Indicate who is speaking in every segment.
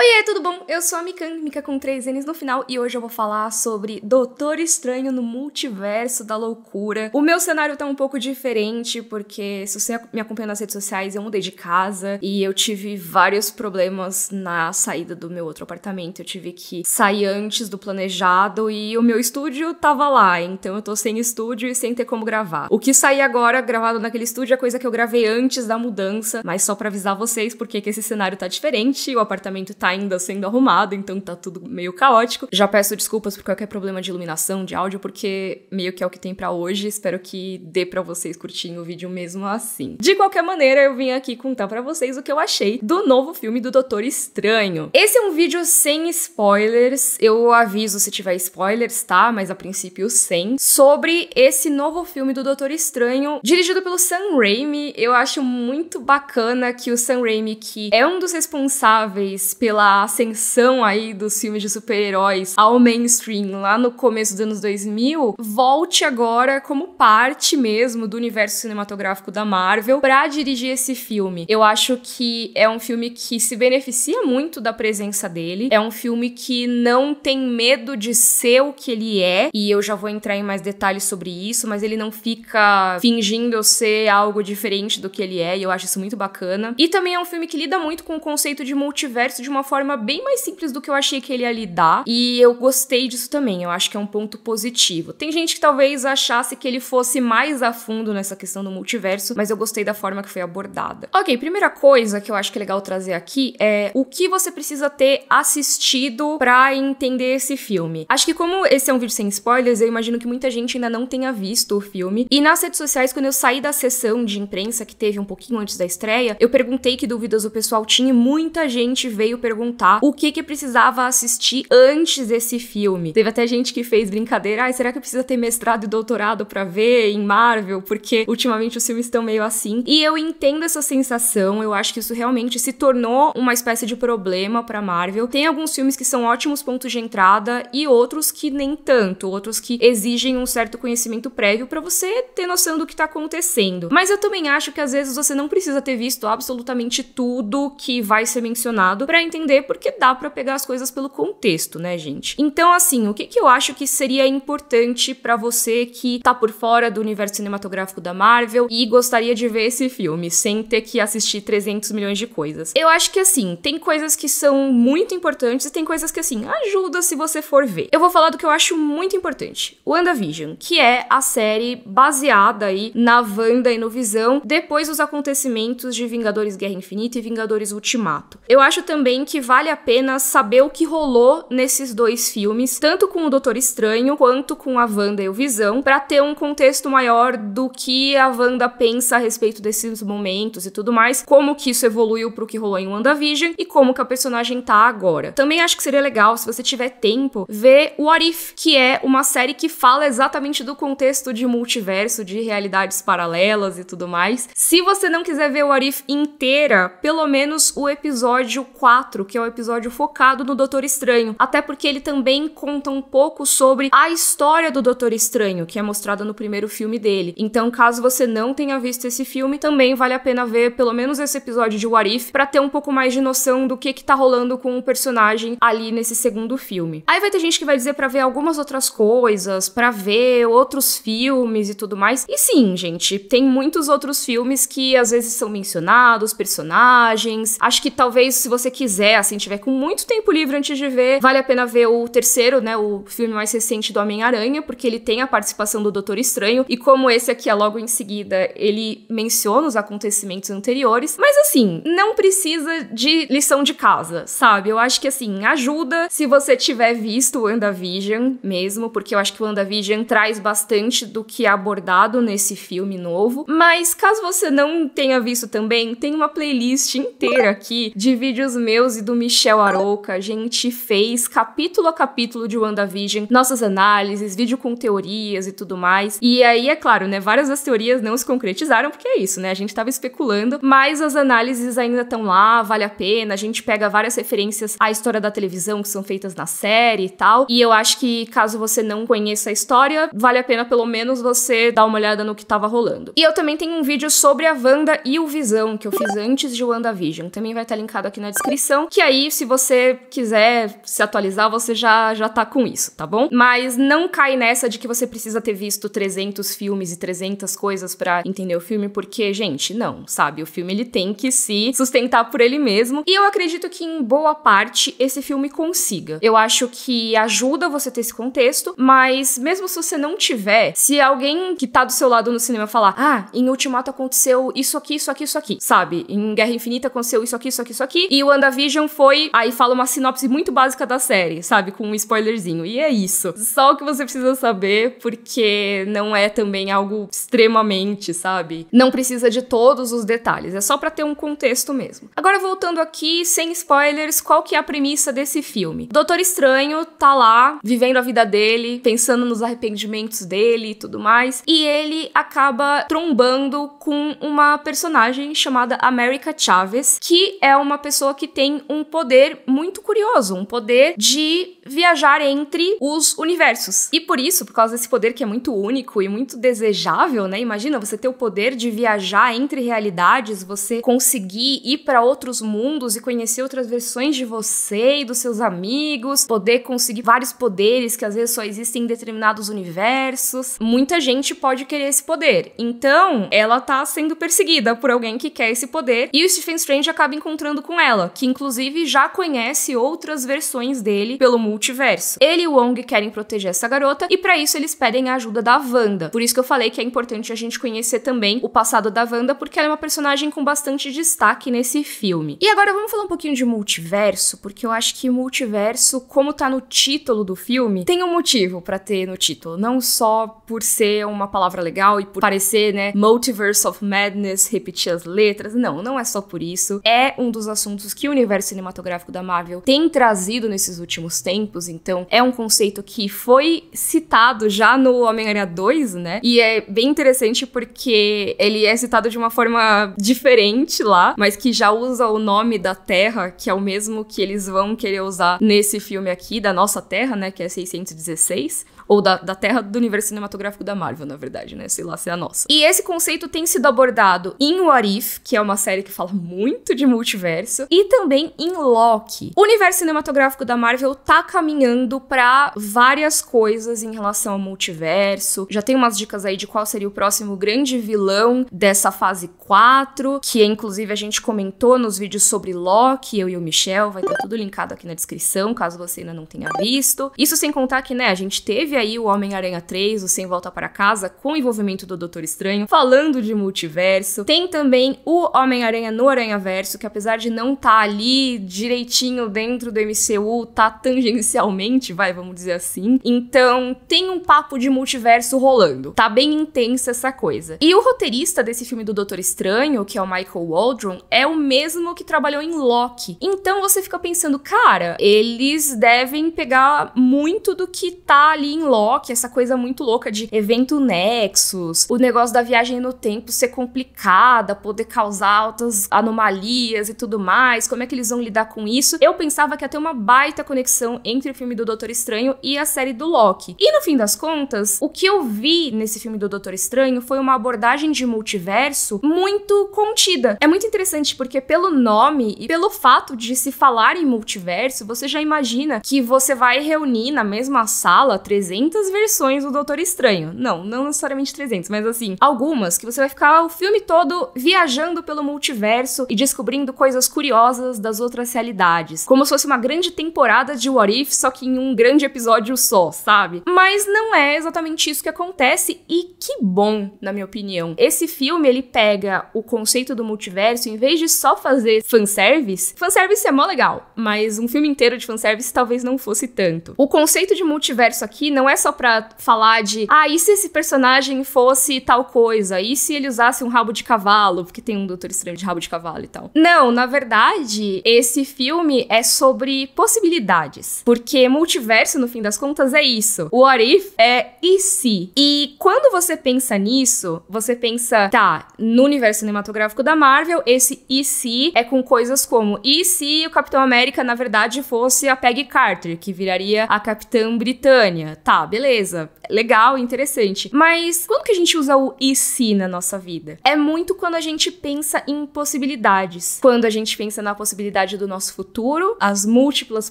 Speaker 1: Oiê, tudo bom? Eu sou a Mikan, Mika com três N's no final, e hoje eu vou falar sobre Doutor Estranho no Multiverso da Loucura. O meu cenário tá um pouco diferente, porque se você me acompanha nas redes sociais, eu mudei de casa e eu tive vários problemas na saída do meu outro apartamento. Eu tive que sair antes do planejado e o meu estúdio tava lá, então eu tô sem estúdio e sem ter como gravar. O que sair agora, gravado naquele estúdio, é coisa que eu gravei antes da mudança, mas só para avisar vocês porque que esse cenário tá diferente, o apartamento tá Tá ainda sendo arrumado, então tá tudo meio caótico. Já peço desculpas por qualquer problema de iluminação, de áudio, porque meio que é o que tem para hoje. Espero que dê para vocês curtirem o vídeo mesmo assim. De qualquer maneira, eu vim aqui contar para vocês o que eu achei do novo filme do Doutor Estranho. Esse é um vídeo sem spoilers. Eu aviso se tiver spoilers, tá? Mas a princípio sem. Sobre esse novo filme do Doutor Estranho, dirigido pelo Sam Raimi. Eu acho muito bacana que o Sam Raimi, que é um dos responsáveis pela pela ascensão aí dos filmes de super-heróis ao mainstream lá no começo dos anos 2000, volte agora como parte mesmo do universo cinematográfico da Marvel para dirigir esse filme. Eu acho que é um filme que se beneficia muito da presença dele, é um filme que não tem medo de ser o que ele é, e eu já vou entrar em mais detalhes sobre isso, mas ele não fica fingindo ser algo diferente do que ele é, e eu acho isso muito bacana. E também é um filme que lida muito com o conceito de multiverso de uma uma forma bem mais simples do que eu achei que ele ia lidar. E eu gostei disso também. Eu acho que é um ponto positivo. Tem gente que talvez achasse que ele fosse mais a fundo nessa questão do multiverso, mas eu gostei da forma que foi abordada. Ok, primeira coisa que eu acho que é legal trazer aqui é o que você precisa ter assistido para entender esse filme. Acho que como esse é um vídeo sem spoilers, eu imagino que muita gente ainda não tenha visto o filme. E nas redes sociais, quando eu saí da sessão de imprensa que teve um pouquinho antes da estreia, eu perguntei que dúvidas o pessoal tinha e muita gente veio perguntar perguntar o que que precisava assistir antes desse filme. Teve até gente que fez brincadeira, ai, ah, será que precisa ter mestrado e doutorado para ver em Marvel? Porque ultimamente os filmes estão meio assim. E eu entendo essa sensação, eu acho que isso realmente se tornou uma espécie de problema para Marvel. Tem alguns filmes que são ótimos pontos de entrada e outros que nem tanto, outros que exigem um certo conhecimento prévio para você ter noção do que tá acontecendo. Mas eu também acho que às vezes você não precisa ter visto absolutamente tudo que vai ser mencionado para entender entender porque dá para pegar as coisas pelo contexto, né, gente? Então, assim, o que, que eu acho que seria importante para você que tá por fora do universo cinematográfico da Marvel e gostaria de ver esse filme sem ter que assistir 300 milhões de coisas? Eu acho que, assim, tem coisas que são muito importantes e tem coisas que, assim, ajuda se você for ver. Eu vou falar do que eu acho muito importante: WandaVision, que é a série baseada aí na Wanda e no Visão depois dos acontecimentos de Vingadores Guerra Infinita e Vingadores Ultimato. Eu acho também que vale a pena saber o que rolou nesses dois filmes, tanto com o Doutor Estranho quanto com a Wanda e o Visão, para ter um contexto maior do que a Wanda pensa a respeito desses momentos e tudo mais, como que isso evoluiu pro que rolou em WandaVision e como que a personagem tá agora. Também acho que seria legal, se você tiver tempo, ver o Arif, que é uma série que fala exatamente do contexto de multiverso, de realidades paralelas e tudo mais. Se você não quiser ver o Arif inteira, pelo menos o episódio 4 4, que é o episódio focado no Doutor Estranho, até porque ele também conta um pouco sobre a história do Doutor Estranho, que é mostrada no primeiro filme dele. Então, caso você não tenha visto esse filme, também vale a pena ver pelo menos esse episódio de Warif para ter um pouco mais de noção do que que tá rolando com o personagem ali nesse segundo filme. Aí vai ter gente que vai dizer para ver algumas outras coisas, para ver outros filmes e tudo mais. E sim, gente, tem muitos outros filmes que às vezes são mencionados, personagens. Acho que talvez se você quiser puder, assim, tiver com muito tempo livre antes de ver, vale a pena ver o terceiro, né, o filme mais recente do Homem-Aranha, porque ele tem a participação do Doutor Estranho, e como esse aqui é logo em seguida, ele menciona os acontecimentos anteriores, mas assim, não precisa de lição de casa, sabe? Eu acho que assim, ajuda se você tiver visto o WandaVision mesmo, porque eu acho que o WandaVision traz bastante do que é abordado nesse filme novo, mas caso você não tenha visto também, tem uma playlist inteira aqui de vídeos meus e do Michel Arauca, A gente fez capítulo a capítulo de WandaVision, nossas análises, vídeo com teorias e tudo mais. E aí, é claro, né, várias das teorias não se concretizaram, porque é isso, né? A gente tava especulando, mas as análises ainda estão lá, vale a pena. A gente pega várias referências à história da televisão que são feitas na série e tal. E eu acho que caso você não conheça a história, vale a pena pelo menos você dar uma olhada no que tava rolando. E eu também tenho um vídeo sobre a Wanda e o Visão que eu fiz antes de WandaVision. Também vai estar tá linkado aqui na descrição que aí, se você quiser se atualizar, você já, já tá com isso, tá bom? Mas não cai nessa de que você precisa ter visto 300 filmes e 300 coisas para entender o filme, porque, gente, não, sabe? O filme ele tem que se sustentar por ele mesmo. E eu acredito que, em boa parte, esse filme consiga. Eu acho que ajuda você ter esse contexto, mas mesmo se você não tiver, se alguém que tá do seu lado no cinema falar, ah, em Ultimato aconteceu isso aqui, isso aqui, isso aqui, sabe? Em Guerra Infinita aconteceu isso aqui, isso aqui, isso aqui, e o WandaVision WandaVision foi. Aí fala uma sinopse muito básica da série, sabe? Com um spoilerzinho. E é isso. Só o que você precisa saber, porque não é também algo extremamente, sabe? Não precisa de todos os detalhes. É só para ter um contexto mesmo. Agora, voltando aqui, sem spoilers, qual que é a premissa desse filme? Doutor Estranho tá lá, vivendo a vida dele, pensando nos arrependimentos dele e tudo mais. E ele acaba trombando com uma personagem chamada America Chavez, que é uma pessoa que tem um poder muito curioso, um poder de viajar entre os universos. E por isso, por causa desse poder que é muito único e muito desejável, né? Imagina você ter o poder de viajar entre realidades, você conseguir ir para outros mundos e conhecer outras versões de você e dos seus amigos, poder conseguir vários poderes que às vezes só existem em determinados universos. Muita gente pode querer esse poder. Então, ela tá sendo perseguida por alguém que quer esse poder e o Stephen Strange acaba encontrando com ela, que inclusive inclusive já conhece outras versões dele pelo multiverso. Ele e o Wong querem proteger essa garota e para isso eles pedem a ajuda da Wanda. Por isso que eu falei que é importante a gente conhecer também o passado da Wanda, porque ela é uma personagem com bastante destaque nesse filme. E agora vamos falar um pouquinho de multiverso, porque eu acho que multiverso, como tá no título do filme, tem um motivo para ter no título, não só por ser uma palavra legal e por parecer, né, Multiverse of Madness, repetir as letras, não, não é só por isso. É um dos assuntos que o universo universo cinematográfico da Marvel tem trazido nesses últimos tempos. Então, é um conceito que foi citado já no Homem-Aranha 2, né? E é bem interessante porque ele é citado de uma forma diferente lá, mas que já usa o nome da Terra, que é o mesmo que eles vão querer usar nesse filme aqui, da nossa Terra, né? Que é 616. Ou da, da terra do universo cinematográfico da Marvel, na verdade, né? Sei lá se é a nossa. E esse conceito tem sido abordado em What If, que é uma série que fala muito de multiverso, e também em Loki. O universo cinematográfico da Marvel tá caminhando para várias coisas em relação ao multiverso. Já tem umas dicas aí de qual seria o próximo grande vilão dessa fase 4, que inclusive a gente comentou nos vídeos sobre Loki, eu e o Michel, vai estar tudo linkado aqui na descrição, caso você ainda não tenha visto. Isso sem contar que, né, a gente teve aí o Homem-Aranha 3, o Sem Volta para Casa, com envolvimento do Doutor Estranho, falando de multiverso. Tem também o Homem-Aranha no Aranhaverso, que apesar de não estar tá ali direitinho dentro do MCU, tá tangencialmente, vai, vamos dizer assim. Então, tem um papo de multiverso rolando. Tá bem intensa essa coisa. E o roteirista desse filme do Doutor Estranho, que é o Michael Waldron, é o mesmo que trabalhou em Loki. Então você fica pensando, cara, eles devem pegar muito do que tá ali em Loki essa coisa muito louca de evento Nexus, o negócio da viagem no tempo ser complicada, poder causar altas anomalias e tudo mais, como é que eles vão lidar com isso. Eu pensava que ia ter uma baita conexão entre o filme do Doutor Estranho e a série do Loki. E no fim das contas, o que eu vi nesse filme do Doutor Estranho foi uma abordagem de multiverso muito contida. É muito interessante porque pelo nome e pelo fato de se falar em multiverso, você já imagina que você vai reunir na mesma sala 300 300 versões do Doutor Estranho. Não, não necessariamente 300, mas assim, algumas que você vai ficar o filme todo viajando pelo multiverso e descobrindo coisas curiosas das outras realidades. Como se fosse uma grande temporada de What If, só que em um grande episódio só, sabe? Mas não é exatamente isso que acontece e que bom, na minha opinião. Esse filme, ele pega o conceito do multiverso, em vez de só fazer fanservice, fanservice é mó legal, mas um filme inteiro de fanservice talvez não fosse tanto. O conceito de multiverso aqui não é não é só pra falar de, ah, e se esse personagem fosse tal coisa? E se ele usasse um rabo de cavalo? Porque tem um Doutor Estranho de rabo de cavalo e tal. Não, na verdade, esse filme é sobre possibilidades. Porque multiverso, no fim das contas, é isso. O What If é e se? E quando você pensa nisso, você pensa, tá, no universo cinematográfico da Marvel, esse e se é com coisas como e se o Capitão América, na verdade, fosse a Peggy Carter, que viraria a Capitã Britânia? Tá, ah, beleza, legal, interessante. Mas quando que a gente usa o e se na nossa vida? É muito quando a gente pensa em possibilidades. Quando a gente pensa na possibilidade do nosso futuro, as múltiplas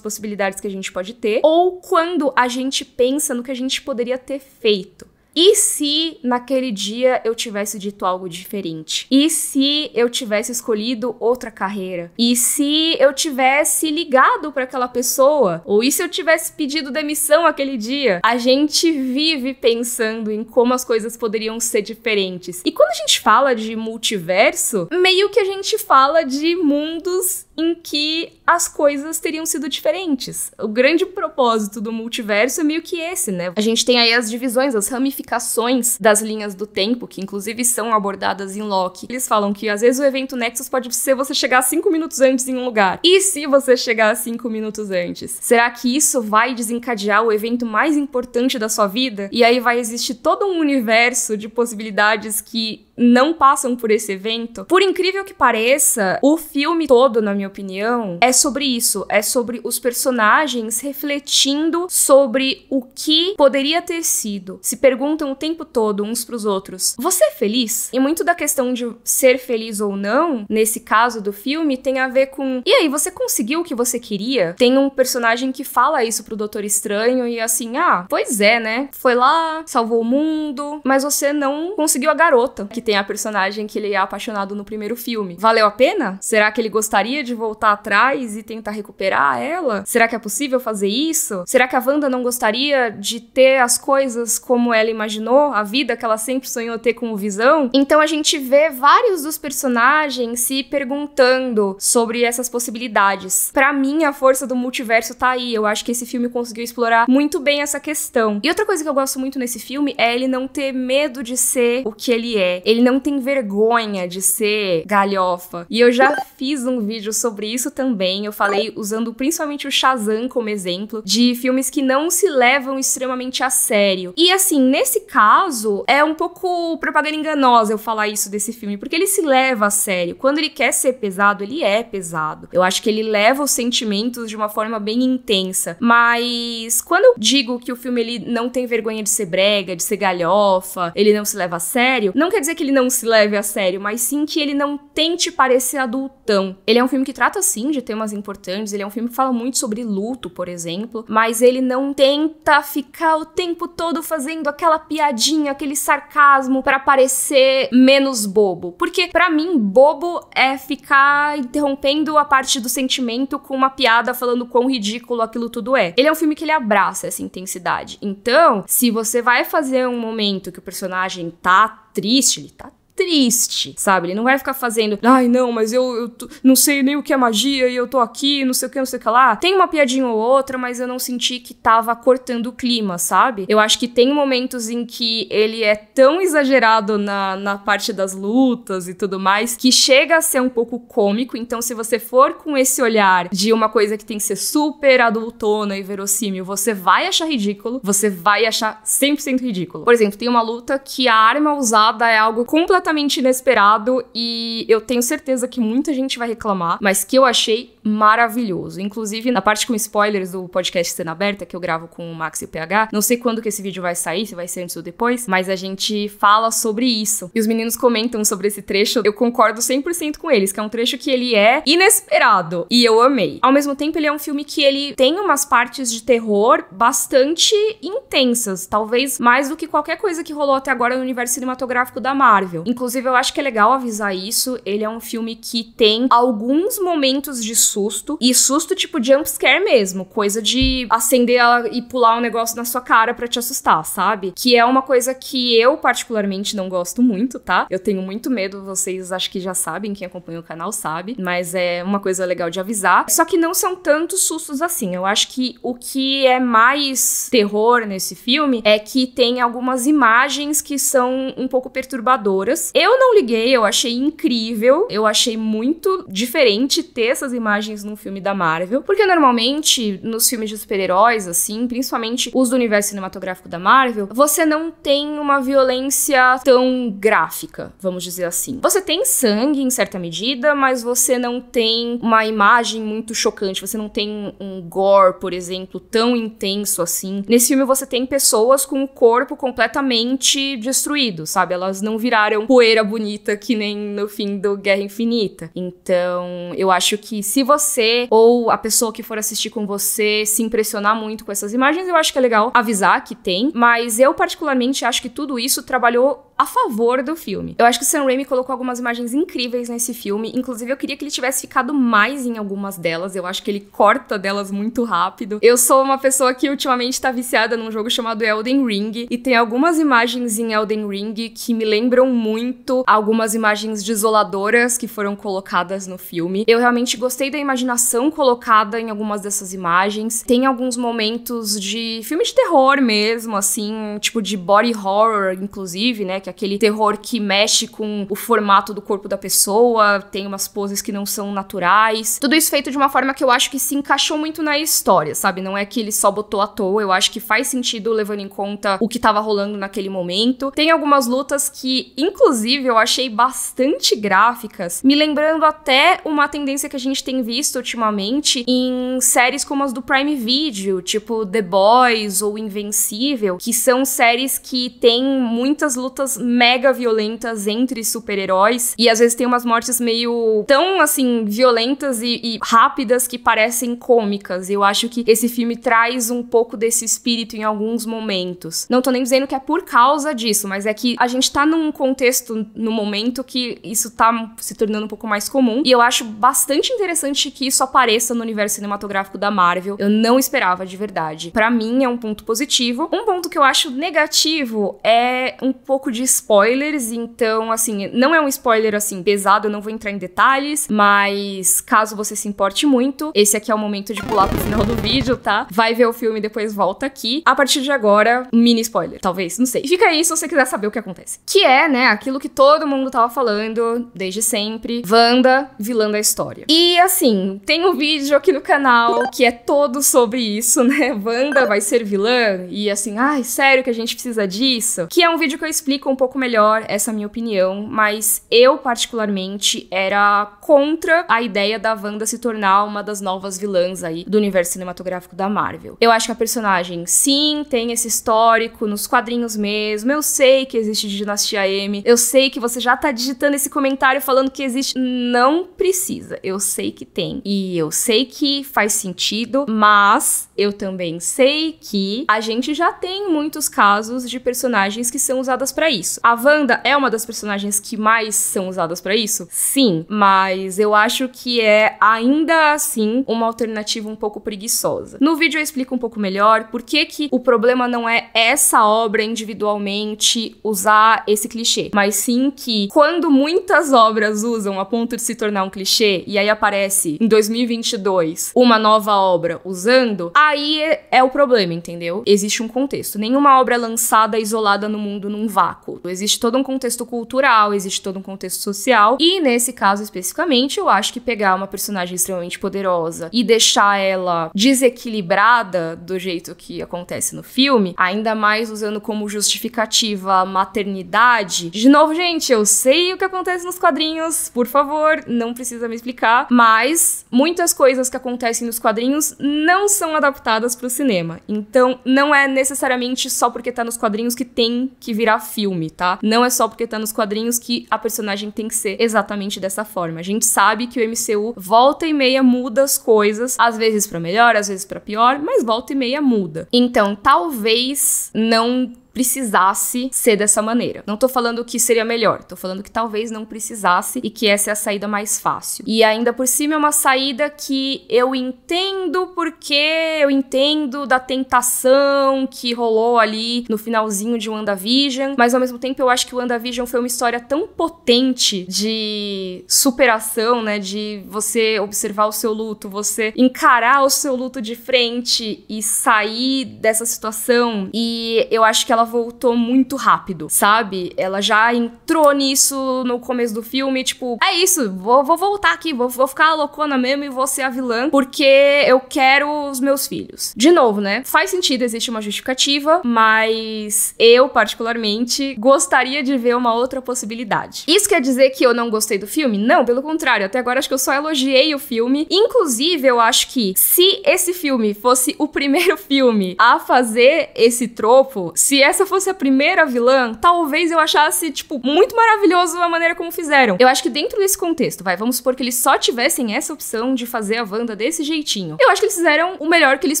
Speaker 1: possibilidades que a gente pode ter, ou quando a gente pensa no que a gente poderia ter feito. E se naquele dia eu tivesse dito algo diferente? E se eu tivesse escolhido outra carreira? E se eu tivesse ligado para aquela pessoa? Ou e se eu tivesse pedido demissão aquele dia? A gente vive pensando em como as coisas poderiam ser diferentes. E quando a gente fala de multiverso, meio que a gente fala de mundos em que as coisas teriam sido diferentes. O grande propósito do multiverso é meio que esse, né? A gente tem aí as divisões, as ramificações das linhas do tempo, que inclusive são abordadas em Loki. Eles falam que às vezes o evento Nexus pode ser você chegar cinco minutos antes em um lugar. E se você chegar cinco minutos antes? Será que isso vai desencadear o evento mais importante da sua vida? E aí vai existir todo um universo de possibilidades que não passam por esse evento. Por incrível que pareça, o filme todo, na minha opinião, é sobre isso, é sobre os personagens refletindo sobre o que poderia ter sido. Se perguntam o tempo todo uns para os outros: "Você é feliz?" E muito da questão de ser feliz ou não, nesse caso do filme, tem a ver com: "E aí, você conseguiu o que você queria?" Tem um personagem que fala isso pro Doutor Estranho e assim: "Ah, pois é, né? Foi lá, salvou o mundo, mas você não conseguiu a garota que tem a personagem que ele é apaixonado no primeiro filme. Valeu a pena? Será que ele gostaria de voltar atrás e tentar recuperar ela? Será que é possível fazer isso? Será que a Wanda não gostaria de ter as coisas como ela imaginou, a vida que ela sempre sonhou ter com o Visão? Então a gente vê vários dos personagens se perguntando sobre essas possibilidades. Para mim, a força do multiverso tá aí. Eu acho que esse filme conseguiu explorar muito bem essa questão. E outra coisa que eu gosto muito nesse filme é ele não ter medo de ser o que ele é. Ele ele não tem vergonha de ser galhofa. E eu já fiz um vídeo sobre isso também. Eu falei usando principalmente o Shazam como exemplo de filmes que não se levam extremamente a sério. E assim, nesse caso, é um pouco propaganda enganosa eu falar isso desse filme, porque ele se leva a sério. Quando ele quer ser pesado, ele é pesado. Eu acho que ele leva os sentimentos de uma forma bem intensa. Mas quando eu digo que o filme ele não tem vergonha de ser brega, de ser galhofa, ele não se leva a sério, não quer dizer que ele ele não se leve a sério, mas sim que ele não tente parecer adultão. Ele é um filme que trata sim de temas importantes, ele é um filme que fala muito sobre luto, por exemplo, mas ele não tenta ficar o tempo todo fazendo aquela piadinha, aquele sarcasmo para parecer menos bobo. Porque para mim, bobo é ficar interrompendo a parte do sentimento com uma piada falando quão ridículo aquilo tudo é. Ele é um filme que ele abraça essa intensidade. Então, se você vai fazer um momento que o personagem tá triste, ele tá triste, sabe? Ele não vai ficar fazendo, ai não, mas eu, eu tô, não sei nem o que é magia e eu tô aqui, não sei o que, não sei o que lá. Tem uma piadinha ou outra, mas eu não senti que tava cortando o clima, sabe? Eu acho que tem momentos em que ele é tão exagerado na, na parte das lutas e tudo mais, que chega a ser um pouco cômico. Então, se você for com esse olhar de uma coisa que tem que ser super adultona e verossímil, você vai achar ridículo, você vai achar 100% ridículo. Por exemplo, tem uma luta que a arma usada é algo completamente completamente inesperado e eu tenho certeza que muita gente vai reclamar, mas que eu achei maravilhoso. Inclusive, na parte com spoilers do podcast Cena Aberta, que eu gravo com o Max e o PH, não sei quando que esse vídeo vai sair, se vai ser antes ou depois, mas a gente fala sobre isso. E os meninos comentam sobre esse trecho, eu concordo 100% com eles, que é um trecho que ele é inesperado e eu amei. Ao mesmo tempo, ele é um filme que ele tem umas partes de terror bastante intensas, talvez mais do que qualquer coisa que rolou até agora no universo cinematográfico da Marvel. Inclusive, eu acho que é legal avisar isso. Ele é um filme que tem alguns momentos de susto. E susto tipo jumpscare mesmo. Coisa de acender e pular um negócio na sua cara para te assustar, sabe? Que é uma coisa que eu particularmente não gosto muito, tá? Eu tenho muito medo, vocês acho que já sabem, quem acompanha o canal sabe. Mas é uma coisa legal de avisar. Só que não são tantos sustos assim. Eu acho que o que é mais terror nesse filme é que tem algumas imagens que são um pouco perturbadoras eu não liguei, eu achei incrível, eu achei muito diferente ter essas imagens num filme da Marvel, porque normalmente nos filmes de super-heróis, assim, principalmente os do universo cinematográfico da Marvel, você não tem uma violência tão gráfica, vamos dizer assim. Você tem sangue em certa medida, mas você não tem uma imagem muito chocante, você não tem um gore, por exemplo, tão intenso assim. Nesse filme você tem pessoas com o corpo completamente destruído, sabe? Elas não viraram poeira bonita que nem no fim do Guerra Infinita. Então, eu acho que se você ou a pessoa que for assistir com você se impressionar muito com essas imagens, eu acho que é legal avisar que tem, mas eu particularmente acho que tudo isso trabalhou a favor do filme. Eu acho que o Sam Raimi colocou algumas imagens incríveis nesse filme, inclusive eu queria que ele tivesse ficado mais em algumas delas, eu acho que ele corta delas muito rápido. Eu sou uma pessoa que ultimamente tá viciada num jogo chamado Elden Ring, e tem algumas imagens em Elden Ring que me lembram muito algumas imagens desoladoras que foram colocadas no filme. Eu realmente gostei da imaginação colocada em algumas dessas imagens. Tem alguns momentos de filme de terror mesmo, assim, tipo de body horror, inclusive, né? Que é aquele terror que mexe com o formato do corpo da pessoa, tem umas poses que não são naturais. Tudo isso feito de uma forma que eu acho que se encaixou muito na história, sabe? Não é que ele só botou à toa, eu acho que faz sentido levando em conta o que tava rolando naquele momento. Tem algumas lutas que, inclusive, eu achei bastante gráficas, me lembrando até uma tendência que a gente tem visto ultimamente em séries como as do Prime Video, tipo The Boys ou Invencível, que são séries que têm muitas lutas mega violentas entre super-heróis. E às vezes tem umas mortes meio tão, assim, violentas e, e, rápidas que parecem cômicas. Eu acho que esse filme traz um pouco desse espírito em alguns momentos. Não tô nem dizendo que é por causa disso, mas é que a gente tá num contexto, no momento, que isso tá se tornando um pouco mais comum. E eu acho bastante interessante que isso apareça no universo cinematográfico da Marvel. Eu não esperava de verdade. Para mim é um ponto positivo. Um ponto que eu acho negativo é um pouco de spoilers, então, assim, não é um spoiler assim pesado, eu não vou entrar em detalhes, mas caso você se importe muito, esse aqui é o momento de pular pro final do vídeo, tá? Vai ver o filme e depois volta aqui. A partir de agora, mini spoiler, talvez, não sei. Fica aí se você quiser saber o que acontece. Que é, né, aquilo que todo mundo tava falando desde sempre: Wanda, vilã da história. E assim, tem um vídeo aqui no canal que é todo sobre isso, né? Wanda vai ser vilã e assim, ai, sério que a gente precisa disso? Que é um vídeo que eu explico um pouco melhor essa é minha opinião, mas eu, particularmente, era contra a ideia da Wanda se tornar uma das novas vilãs aí do universo cinematográfico da Marvel. Eu acho que a personagem, sim, tem esse histórico nos quadrinhos mesmo. Eu sei que existe Dinastia M, eu sei que você já tá digitando esse comentário falando que existe. Não precisa, eu sei que tem. E eu sei que faz sentido, mas eu também sei que a gente já tem muitos casos de personagens que são usadas para isso isso. A Wanda é uma das personagens que mais são usadas para isso? Sim, mas eu acho que é ainda assim uma alternativa um pouco preguiçosa. No vídeo eu explico um pouco melhor por que que o problema não é essa obra individualmente usar esse clichê, mas sim que quando muitas obras usam a ponto de se tornar um clichê e aí aparece em 2022 uma nova obra usando, aí é, é o problema, entendeu? Existe um contexto. Nenhuma obra lançada isolada no mundo num vácuo culto. Existe todo um contexto cultural, existe todo um contexto social, e nesse caso especificamente, eu acho que pegar uma personagem extremamente poderosa e deixar ela desequilibrada do jeito que acontece no filme, ainda mais usando como justificativa a maternidade. De novo, gente, eu sei o que acontece nos quadrinhos, por favor, não precisa me explicar, mas muitas coisas que acontecem nos quadrinhos não são adaptadas para o cinema. Então, não é necessariamente só porque tá nos quadrinhos que tem que virar filme filme, tá? Não é só porque tá nos quadrinhos que a personagem tem que ser exatamente dessa forma. A gente sabe que o MCU volta e meia muda as coisas, às vezes para melhor, às vezes para pior, mas volta e meia muda. Então, talvez não precisasse ser dessa maneira. Não tô falando que seria melhor, tô falando que talvez não precisasse e que essa é a saída mais fácil. E ainda por cima é uma saída que eu entendo porque eu entendo da tentação que rolou ali no finalzinho de WandaVision, mas ao mesmo tempo eu acho que o WandaVision foi uma história tão potente de superação, né, de você observar o seu luto, você encarar o seu luto de frente e sair dessa situação. E eu acho que ela voltou muito rápido, sabe? Ela já entrou nisso no começo do filme, tipo, é isso, vou, vou voltar aqui, vou, vou ficar loucona mesmo e vou ser a vilã, porque eu quero os meus filhos. De novo, né? Faz sentido, existe uma justificativa, mas eu, particularmente, gostaria de ver uma outra possibilidade. Isso quer dizer que eu não gostei do filme? Não, pelo contrário, até agora acho que eu só elogiei o filme. Inclusive, eu acho que se esse filme fosse o primeiro filme a fazer esse tropo, se essa essa fosse a primeira vilã, talvez eu achasse, tipo, muito maravilhoso a maneira como fizeram. Eu acho que dentro desse contexto, vai, vamos supor que eles só tivessem essa opção de fazer a Wanda desse jeitinho. Eu acho que eles fizeram o melhor que eles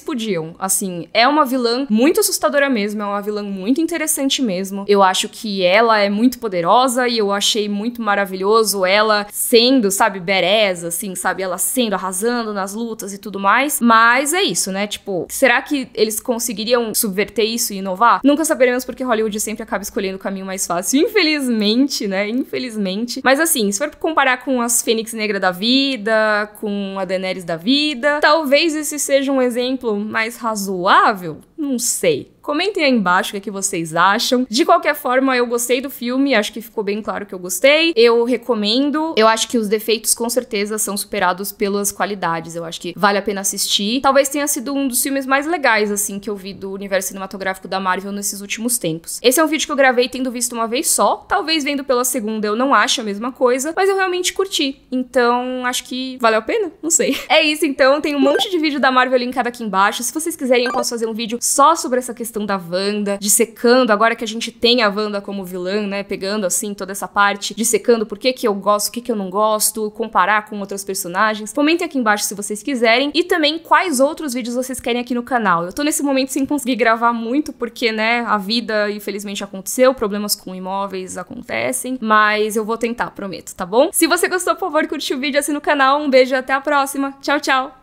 Speaker 1: podiam. Assim, é uma vilã muito assustadora mesmo, é uma vilã muito interessante mesmo. Eu acho que ela é muito poderosa e eu achei muito maravilhoso ela sendo, sabe, badass, assim, sabe, ela sendo, arrasando nas lutas e tudo mais. Mas é isso, né? Tipo, será que eles conseguiriam subverter isso e inovar? Nunca sabemos saberemos porque Hollywood sempre acaba escolhendo o caminho mais fácil. Infelizmente, né? Infelizmente. Mas assim, se for comparar com as Fênix Negra da vida, com a Daenerys da vida, talvez esse seja um exemplo mais razoável? Não sei. Comentem aí embaixo o é que, vocês acham. De qualquer forma, eu gostei do filme, acho que ficou bem claro que eu gostei. Eu recomendo. Eu acho que os defeitos com certeza são superados pelas qualidades. Eu acho que vale a pena assistir. Talvez tenha sido um dos filmes mais legais assim que eu vi do universo cinematográfico da Marvel nesses últimos tempos. Esse é um vídeo que eu gravei tendo visto uma vez só. Talvez vendo pela segunda eu não ache a mesma coisa, mas eu realmente curti. Então, acho que valeu a pena, não sei. É isso então, tem um monte de vídeo da Marvel linkado aqui embaixo. Se vocês quiserem, eu posso fazer um vídeo só sobre essa questão questão da Wanda, secando agora que a gente tem a Wanda como vilã, né? Pegando assim toda essa parte, de secando. por que, que eu gosto, o que, que eu não gosto, comparar com outros personagens. Comentem aqui embaixo se vocês quiserem e também quais outros vídeos vocês querem aqui no canal. Eu tô nesse momento sem conseguir gravar muito porque, né, a vida infelizmente aconteceu, problemas com imóveis acontecem, mas eu vou tentar, prometo, tá bom? Se você gostou, por favor, curte o vídeo, aqui no canal. Um beijo e até a próxima. Tchau, tchau!